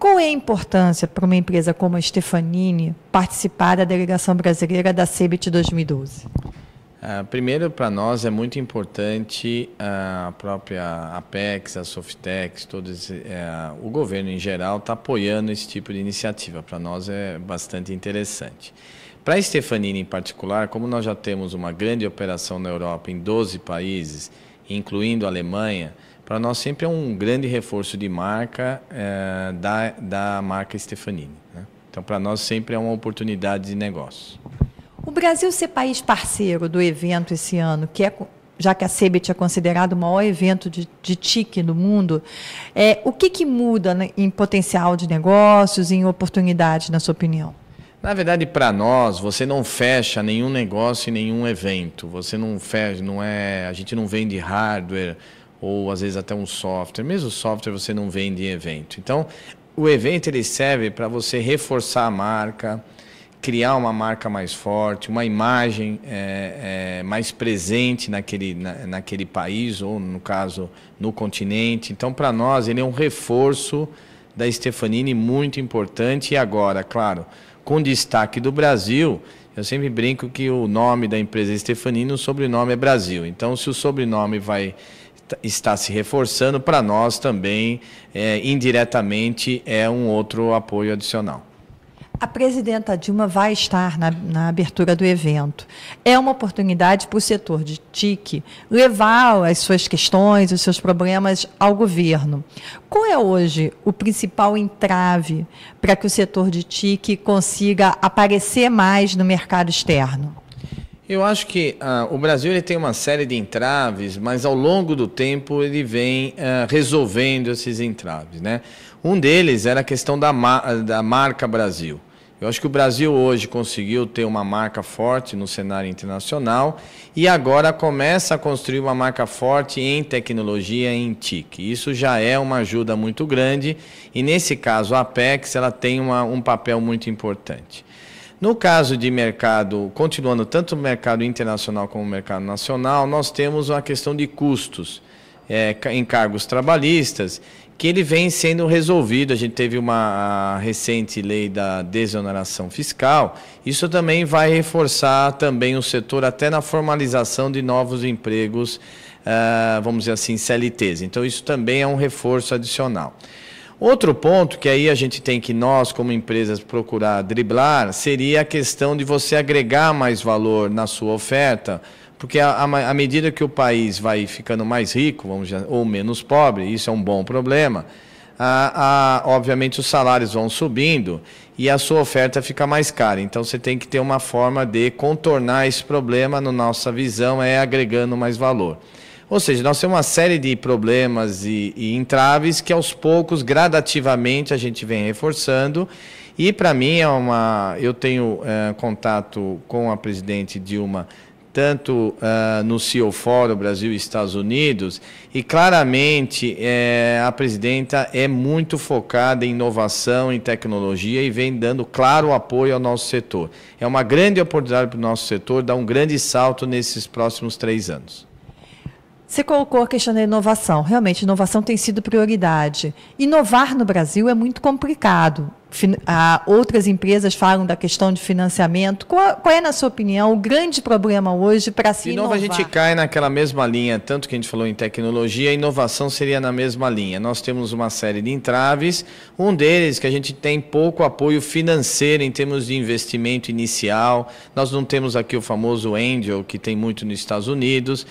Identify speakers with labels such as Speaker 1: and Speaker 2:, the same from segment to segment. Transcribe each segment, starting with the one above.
Speaker 1: Qual é a importância para uma empresa como a Stefanini participar da delegação brasileira da CEBIT 2012? Uh,
Speaker 2: ah, primeiro, para nós é muito importante uh, a própria Apex, a Softex, todos, uh, o governo em geral está apoiando esse tipo de iniciativa. Para nós é bastante interessante. Para a Stefanini em particular, como nós já temos uma grande operação na Europa em 12 países, incluindo a Alemanha, para nós sempre é um grande reforço de marca é, da, da marca Stefanini. Né? Então, para nós sempre é uma oportunidade de negócio.
Speaker 1: O Brasil ser país parceiro do evento esse ano, que é já que a CEBIT é considerado o maior evento de, de TIC no mundo, é, o que, que muda né, em potencial de negócios, em oportunidade, na sua opinião?
Speaker 2: Na verdade, para nós, você não fecha nenhum negócio e nenhum evento. Você não fecha, não é, a gente não vende hardware, ou às vezes até um software. Mesmo o software você não vende em evento. Então, o evento ele serve para você reforçar a marca, criar uma marca mais forte, uma imagem é, é, mais presente naquele, na, naquele país ou, no caso, no continente. Então, para nós, ele é um reforço da Stefanini muito importante. E agora, claro, com destaque do Brasil, eu sempre brinco que o nome da empresa Stefanini, o sobrenome é Brasil. Então, se o sobrenome vai Tá, está se reforçando, para nós também, é, indiretamente, é um outro apoio adicional.
Speaker 1: A presidenta Dilma vai estar na, na, abertura do evento. É uma oportunidade para o setor de TIC levar as suas questões, os seus problemas ao governo. Qual é hoje o principal entrave para que o setor de TIC consiga aparecer mais no mercado externo?
Speaker 2: Eu acho que ah, o Brasil ele tem uma série de entraves, mas ao longo do tempo ele vem ah, resolvendo esses entraves. Né? Um deles era a questão da, da marca Brasil. Eu acho que o Brasil hoje conseguiu ter uma marca forte no cenário internacional e agora começa a construir uma marca forte em tecnologia em TIC. Isso já é uma ajuda muito grande e nesse caso a Apex ela tem uma, um papel muito importante. No caso de mercado, continuando tanto o mercado internacional como o mercado nacional, nós temos uma questão de custos é, em cargos trabalhistas, que ele vem sendo resolvido. A gente teve uma recente lei da desoneração fiscal. Isso também vai reforçar também o setor até na formalização de novos empregos, ah, vamos dizer assim, CLTs. Então, isso também é um reforço adicional. Outro ponto que aí a gente tem que nós, como empresas, procurar driblar seria a questão de você agregar mais valor na sua oferta, porque à medida que o país vai ficando mais rico, vamos dizer, ou menos pobre, isso é um bom problema. A, a, obviamente os salários vão subindo e a sua oferta fica mais cara. Então você tem que ter uma forma de contornar esse problema, na nossa visão, é agregando mais valor. Ou seja, nós temos uma série de problemas e, e entraves que aos poucos, gradativamente, a gente vem reforçando. E para mim é uma. Eu tenho é, contato com a presidente Dilma tanto uh, no CEO Fórum Brasil e Estados Unidos, e claramente eh, a presidenta é muito focada em inovação, em tecnologia e vem dando claro apoio ao nosso setor. É uma grande oportunidade para o nosso setor dar um grande salto nesses próximos três anos.
Speaker 1: Você colocou a questão da inovação. Realmente, inovação tem sido prioridade. Inovar no Brasil é muito complicado. outras empresas falam da questão de financiamento. Qual, é, na sua opinião, o grande problema hoje para se de inovar? a gente
Speaker 2: cai naquela mesma linha, tanto que a gente falou em tecnologia, a inovação seria na mesma linha. Nós temos uma série de entraves, um deles que a gente tem pouco apoio financeiro em termos de investimento inicial. Nós não temos aqui o famoso angel, que tem muito nos Estados Unidos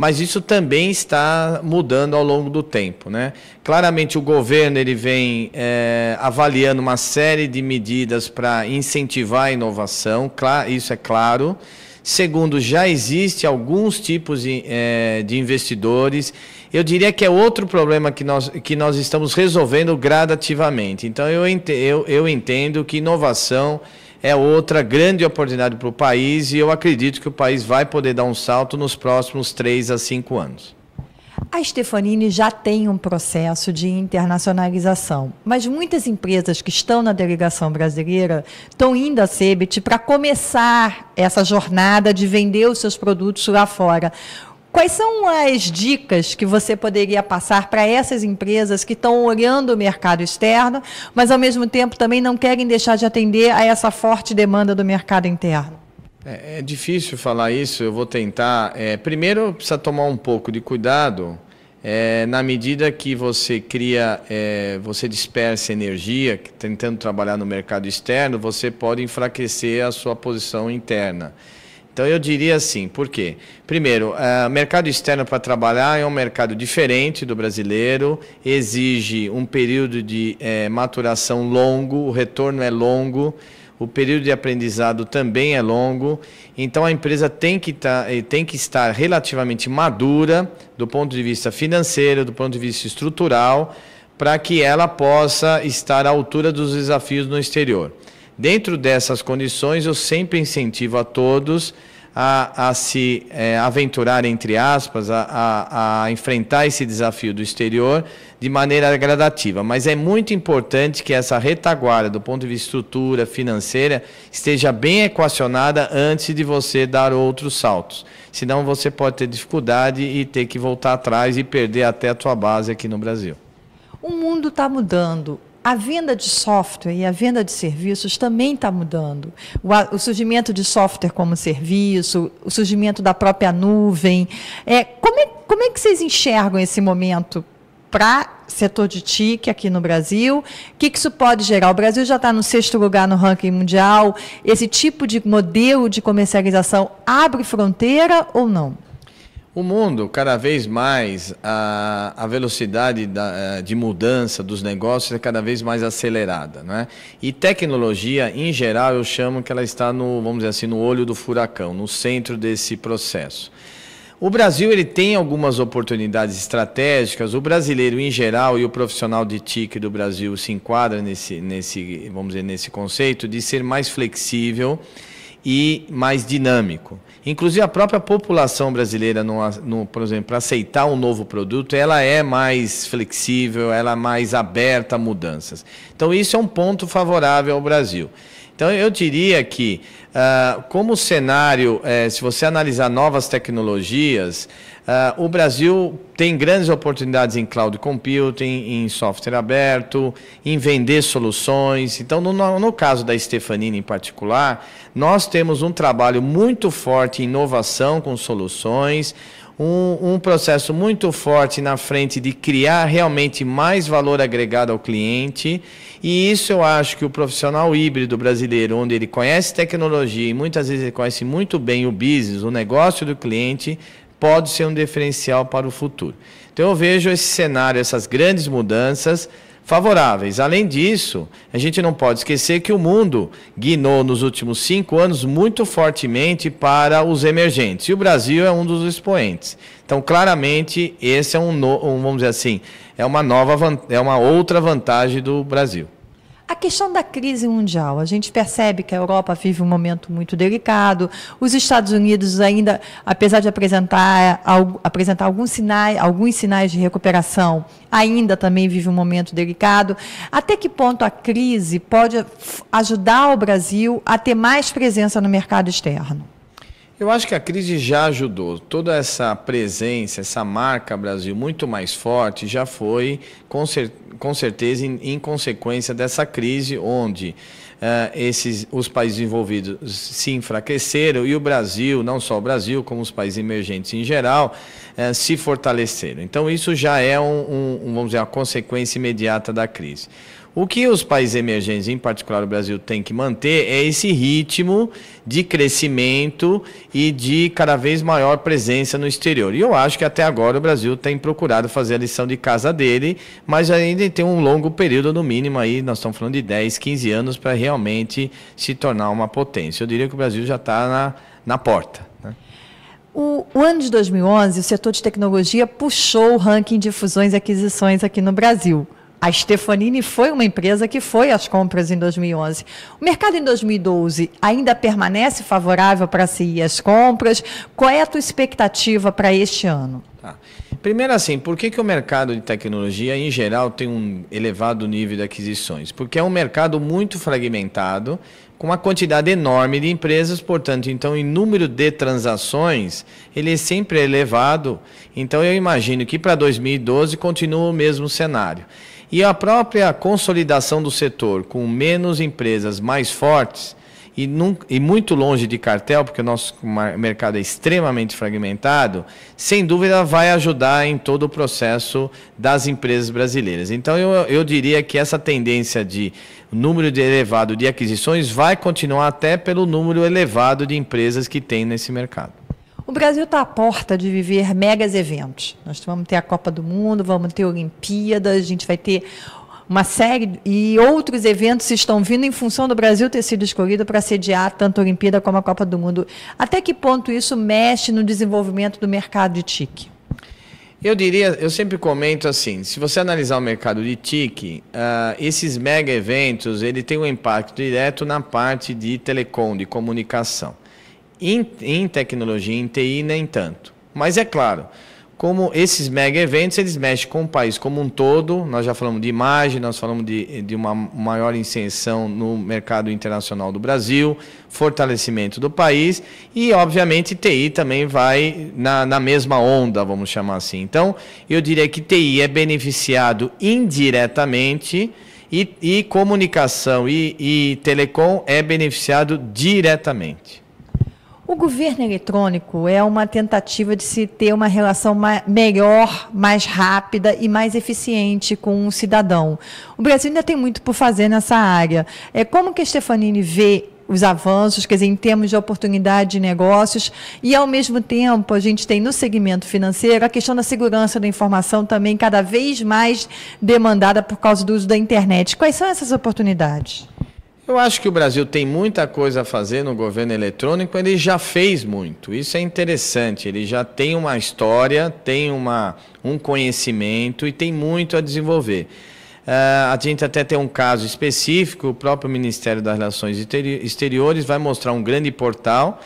Speaker 2: mas isso também está mudando ao longo do tempo. Né? Claramente o governo ele vem é, avaliando uma série de medidas para incentivar a inovação, isso é claro. Segundo, já existe alguns tipos de, é, de investidores. Eu diria que é outro problema que nós, que nós estamos resolvendo gradativamente. Então, eu, ent eu, eu entendo que inovação é outra grande oportunidade para o país e eu acredito que o país vai poder dar um salto nos próximos três a cinco anos.
Speaker 1: A Stefanini já tem um processo de internacionalização, mas muitas empresas que estão na delegação brasileira estão indo à CEBIT para começar essa jornada de vender os seus produtos lá fora. Quais são as dicas que você poderia passar para essas empresas que estão olhando o mercado externo, mas ao mesmo tempo também não querem deixar de atender a essa forte demanda do mercado interno?
Speaker 2: É, é difícil falar isso, eu vou tentar. É, primeiro, precisa tomar um pouco de cuidado. É, na medida que você cria, é, você dispersa energia, tentando trabalhar no mercado externo, você pode enfraquecer a sua posição interna. Então eu diria assim, por quê? Primeiro, o eh, mercado externo para trabalhar é um mercado diferente do brasileiro, exige um período de eh, maturação longo, o retorno é longo, o período de aprendizado também é longo, então a empresa tem que, tá, eh, tem que estar relativamente madura do ponto de vista financeiro, do ponto de vista estrutural, para que ela possa estar à altura dos desafios no exterior. Dentro dessas condições, eu sempre incentivo a todos a, a se é, aventurar, entre aspas, a, a, a enfrentar esse desafio do exterior de maneira gradativa. Mas é muito importante que essa retaguarda, do ponto de vista estrutura financeira, esteja bem equacionada antes de você dar outros saltos. Senão você pode ter dificuldade e ter que voltar atrás e perder até a sua base aqui no Brasil.
Speaker 1: O mundo está mudando a venda de software e a venda de serviços também está mudando. O, o, surgimento de software como serviço, o surgimento da própria nuvem. É, como, é, como é que vocês enxergam esse momento para setor de TIC aqui no Brasil? O que, que isso pode gerar? O Brasil já está no sexto lugar no ranking mundial. Esse tipo de modelo de comercialização abre fronteira ou não?
Speaker 2: O mundo, cada vez mais, a, a velocidade da, eh, de mudança dos negócios é cada vez mais acelerada. Né? E tecnologia, em geral, eu chamo que ela está no, vamos dizer assim, no olho do furacão, no centro desse processo. O Brasil ele tem algumas oportunidades estratégicas. O brasileiro em geral e o profissional de TIC do Brasil se enquadra nesse, nesse, vamos dizer, nesse conceito de ser mais flexível e mais dinâmico. Inclusive a própria população brasileira, no, no, por exemplo, para aceitar um novo produto, ela é mais flexível, ela é mais aberta a mudanças. Então isso é um ponto favorável ao Brasil. Então, eu diria que, uh, como cenário, uh, se você analisar novas tecnologias, uh, o Brasil tem grandes oportunidades em cloud computing, em software aberto, em vender soluções. Então, no, no caso da Stefanini em particular, nós temos um trabalho muito forte em inovação com soluções um, um processo muito forte na frente de criar realmente mais valor agregado ao cliente. E isso eu acho que o profissional híbrido brasileiro, onde ele conhece tecnologia e muitas vezes ele conhece muito bem o business, o negócio do cliente, pode ser um diferencial para o futuro. Então eu vejo esse cenário, essas grandes mudanças favoráveis. Além disso, a gente não pode esquecer que o mundo guinou nos últimos cinco anos muito fortemente para os emergentes e o Brasil é um dos expoentes. Então, claramente, esse é um, no, um vamos dizer assim, é uma nova é uma outra vantagem do Brasil.
Speaker 1: A questão da crise mundial, a gente percebe que a Europa vive um momento muito delicado, os Estados Unidos ainda, apesar de apresentar, eh, apresentar alguns, sinais, alguns sinais de recuperação, ainda também vive um momento delicado. Até que ponto a crise pode ajudar o Brasil a ter mais presença no mercado externo?
Speaker 2: Eu acho que a crise já ajudou. Toda essa presença, essa marca Brasil muito mais forte já foi, com, cer com certeza, em, em, consequência dessa crise, onde uh, esses, os países envolvidos se enfraqueceram e o Brasil, não só o Brasil, como os países emergentes em geral, eh, se fortaleceram. Então, isso já é, um, um, vamos dizer, uma consequência imediata da crise. O que os países emergentes, em particular o Brasil, tem que manter é esse ritmo de crescimento e de cada vez maior presença no exterior. E eu acho que até agora o Brasil tem procurado fazer a lição de casa dele, mas ainda tem um longo período, no mínimo, aí nós estamos falando de 10, 15 anos, para realmente se tornar uma potência. Eu diria que o Brasil já está na, na porta. Né?
Speaker 1: O, o, ano de 2011, o setor de tecnologia puxou o ranking de fusões e aquisições aqui no Brasil. A Stefanini foi uma empresa que foi às compras em 2011. O mercado em 2012 ainda permanece favorável para se ir às compras? Qual é a tua expectativa para este ano?
Speaker 2: Tá. Primeiro assim, por que, que o mercado de tecnologia em geral tem um elevado nível de aquisições? Porque é um mercado muito fragmentado, com uma quantidade enorme de empresas, portanto, então, em número de transações, ele é sempre elevado. Então, eu imagino que para 2012 continua o mesmo cenário. E a própria consolidação do setor, com menos empresas mais fortes, e, num, e muito longe de cartel, porque o nosso mercado é extremamente fragmentado, sem dúvida vai ajudar em todo o processo das empresas brasileiras. Então, eu, eu diria que essa tendência de número de elevado de aquisições vai continuar até pelo número elevado de empresas que tem nesse mercado.
Speaker 1: O Brasil está à porta de viver megas eventos. Nós vamos ter a Copa do Mundo, vamos ter Olimpíadas, a gente vai ter uma série e outros eventos estão vindo em função do Brasil ter sido escolhido para sediar tanto a Olimpíada como a Copa do Mundo. Até que ponto isso mexe no desenvolvimento do mercado de TIC?
Speaker 2: Eu diria, eu sempre comento assim, se você analisar o mercado de TIC, uh, ah, esses mega eventos, ele tem um impacto direto na parte de telecom, de comunicação. Em, em tecnologia, em TI, nem tanto. Mas é claro, como esses mega eventos, eles mexem com o país como um todo. Nós já falamos de imagem, nós falamos de, de uma maior inserção no mercado internacional do Brasil, fortalecimento do país e, obviamente, TI também vai na, na mesma onda, vamos chamar assim. Então, eu diria que TI é beneficiado indiretamente. E, e, comunicação e, e telecom é beneficiado diretamente.
Speaker 1: O governo eletrônico é uma tentativa de se ter uma relação ma melhor, mais rápida e mais eficiente com o cidadão. O Brasil ainda tem muito por fazer nessa área. É como que a Stefanini vê os avanços, quer dizer, em termos de oportunidade de negócios, e ao mesmo tempo a gente tem no segmento financeiro a questão da segurança da informação também cada vez mais demandada por causa do uso da internet. Quais são essas oportunidades?
Speaker 2: Eu acho que o Brasil tem muita coisa a fazer no governo eletrônico, ele já fez muito. Isso é interessante, ele já tem uma história, tem uma, um conhecimento e tem muito a desenvolver. Uh, a gente até tem um caso específico, o próprio Ministério das Relações Exteriores vai mostrar um grande portal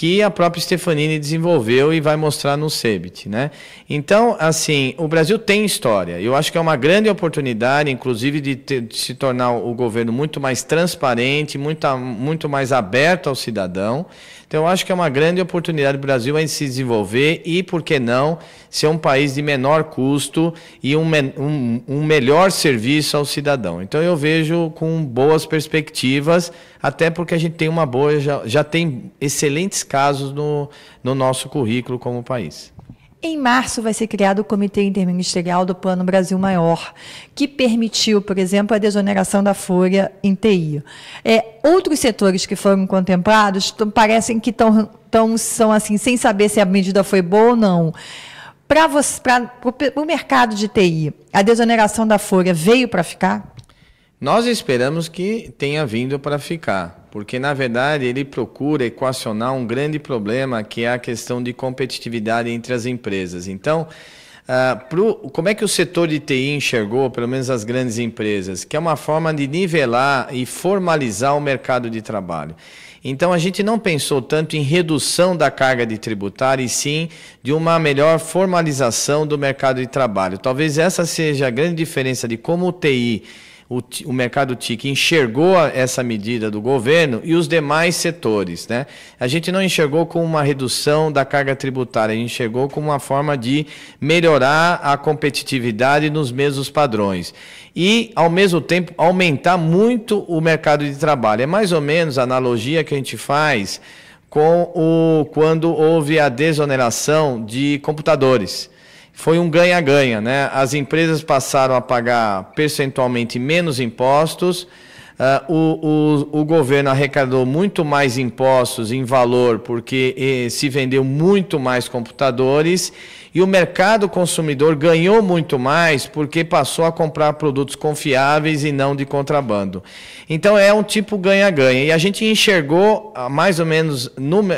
Speaker 2: que a própria Stefanini desenvolveu e vai mostrar no CEBIT, né? Então, assim, o Brasil tem história. Eu acho que é uma grande oportunidade, inclusive, de, ter, de se tornar o governo muito mais transparente, muito, muito mais aberto ao cidadão. Então, eu acho que é uma grande oportunidade do Brasil em se desenvolver e, por que não, ser um país de menor custo e um, um, um melhor serviço ao cidadão. Então, eu vejo com boas perspectivas, até porque a gente tem uma boa, já, já tem excelentes casos no, no nosso currículo como país.
Speaker 1: Em março vai ser criado o Comitê Interministerial do Plano Brasil Maior, que permitiu, por exemplo, a desoneração da folha em TI. É, outros setores que foram contemplados parecem que tão, tão, são assim, sem saber se a medida foi boa ou não. Para o mercado de TI, a desoneração da folha veio para ficar?
Speaker 2: Nós esperamos que tenha vindo para ficar porque na verdade ele procura equacionar um grande problema que é a questão de competitividade entre as empresas. Então, uh, pro, como é que o setor de TI enxergou, pelo menos as grandes empresas, que é uma forma de nivelar e formalizar o mercado de trabalho? Então a gente não pensou tanto em redução da carga de tributário, e sim de uma melhor formalização do mercado de trabalho. Talvez essa seja a grande diferença de como o TI o, o mercado TIC enxergou essa medida do governo e os demais setores. Né? A gente não enxergou com uma redução da carga tributária, a gente enxergou com uma forma de melhorar a competitividade nos mesmos padrões. E, ao mesmo tempo, aumentar muito o mercado de trabalho. É mais ou menos a analogia que a gente faz com o quando houve a desoneração de computadores foi um ganha-ganha, né? As empresas passaram a pagar percentualmente menos impostos, uh, o, o, o, governo arrecadou muito mais impostos em valor, porque eh, se vendeu muito mais computadores, e o mercado consumidor ganhou muito mais porque passou a comprar produtos confiáveis e não de contrabando. Então é um tipo ganha-ganha. E a gente enxergou ah, mais ou menos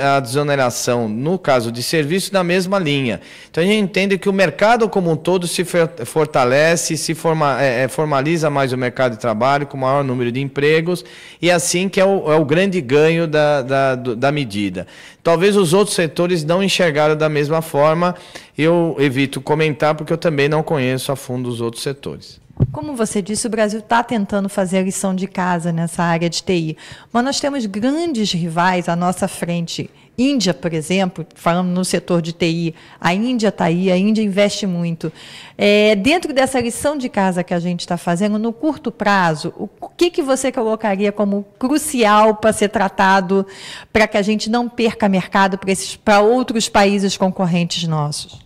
Speaker 2: a desoneração no caso de serviço na mesma linha. Então a gente entende que o mercado como um todo se fortalece, se é, é, formaliza mais o mercado de trabalho com maior número de empregos e é assim que é o, é o grande ganho da, da, da medida. Talvez os outros setores não enxergaram da mesma forma. Eu evito comentar porque eu também não conheço a fundo os outros setores.
Speaker 1: Como você disse, o Brasil está tentando fazer a lição de casa nessa área de TI, mas nós temos grandes rivais à nossa frente. Índia, por exemplo, falando no setor de TI, a Índia está aí, a Índia investe muito. É, dentro dessa lição de casa que a gente está fazendo, no curto prazo, o que, que você colocaria como crucial para ser tratado, para que a gente não perca mercado para outros países concorrentes nossos?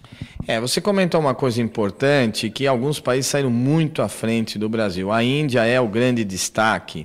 Speaker 2: É, você comentou uma coisa importante, que alguns países saíram muito à frente do Brasil. A Índia é o grande destaque.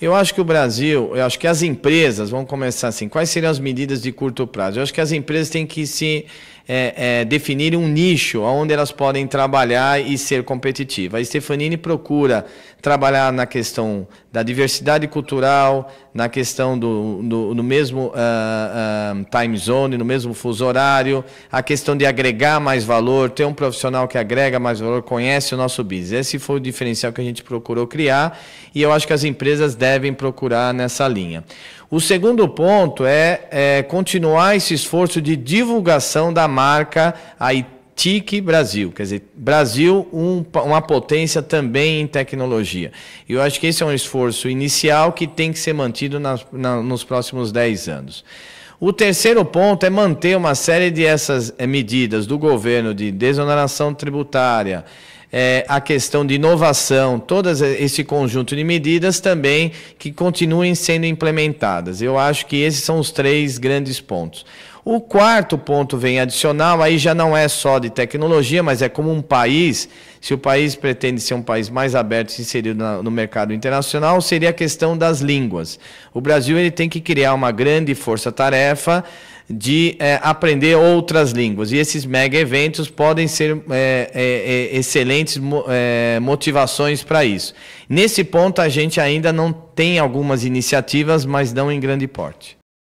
Speaker 2: Eu acho que o Brasil, eu acho que as empresas, vamos começar assim, quais seriam as medidas de curto prazo? Eu acho que as empresas têm que se é, é, definir um nicho onde elas podem trabalhar e ser competitivas. A Stefanini procura trabalhar na questão da diversidade cultural, na questão do, do, mesmo uh, uh, time zone, no mesmo fuso horário, a questão de agregar mais valor, ter um profissional que agrega mais valor, conhece o nosso business. Esse foi o diferencial que a gente procurou criar e eu acho que as empresas devem devem procurar nessa linha. O segundo ponto é, é continuar esse esforço de divulgação da marca TIC Brasil, quer dizer, Brasil um, uma potência também em tecnologia. E eu acho que esse é um esforço inicial que tem que ser mantido na, na, nos próximos 10 anos. O terceiro ponto é manter uma série de essas eh, medidas do governo de desoneração tributária, é, a questão de inovação, todo esse conjunto de medidas também que continuem sendo implementadas. Eu acho que esses são os três grandes pontos. O quarto ponto vem adicional, aí já não é só de tecnologia, mas é como um país. Se o país pretende ser um país mais aberto e inserido no mercado internacional, seria a questão das línguas. O Brasil ele tem que criar uma grande força-tarefa de é, aprender outras línguas. E esses mega eventos podem ser é, é, excelentes motivações para isso. Nesse ponto, a gente ainda não tem algumas iniciativas, mas não em grande porte.